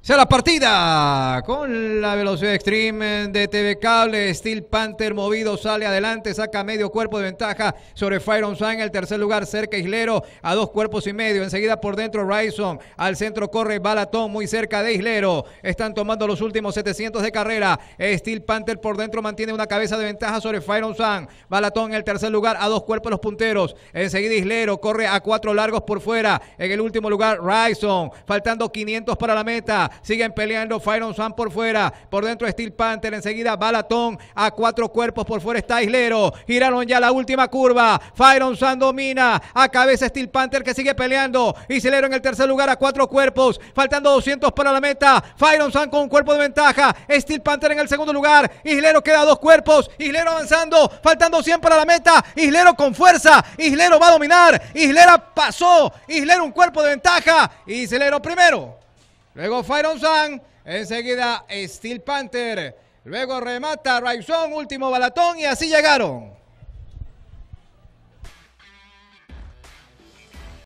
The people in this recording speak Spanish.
Se la partida con la velocidad extreme de TV Cable. Steel Panther movido sale adelante, saca medio cuerpo de ventaja sobre Fire on Sun. En el tercer lugar, cerca Islero a dos cuerpos y medio. Enseguida por dentro, Ryson. Al centro corre Balatón, muy cerca de Islero. Están tomando los últimos 700 de carrera. Steel Panther por dentro mantiene una cabeza de ventaja sobre Fire Sun. Balatón en el tercer lugar, a dos cuerpos los punteros. Enseguida Islero corre a cuatro largos por fuera. En el último lugar, Ryson. Faltando 500 para la meta. Siguen peleando. On Sun por fuera. Por dentro Steel Panther. Enseguida Balatón. A cuatro cuerpos por fuera está Islero. Giraron ya la última curva. On Sun domina. A cabeza Steel Panther que sigue peleando. Islero en el tercer lugar a cuatro cuerpos. Faltando 200 para la meta. On Sun con un cuerpo de ventaja. Steel Panther en el segundo lugar. Islero queda a dos cuerpos. Islero avanzando. Faltando 100 para la meta. Islero con fuerza. Islero va a dominar. Islera pasó. Islero un cuerpo de ventaja. Islero primero. Luego on Sun, Enseguida Steel Panther. Luego remata Raizón, último balatón y así llegaron.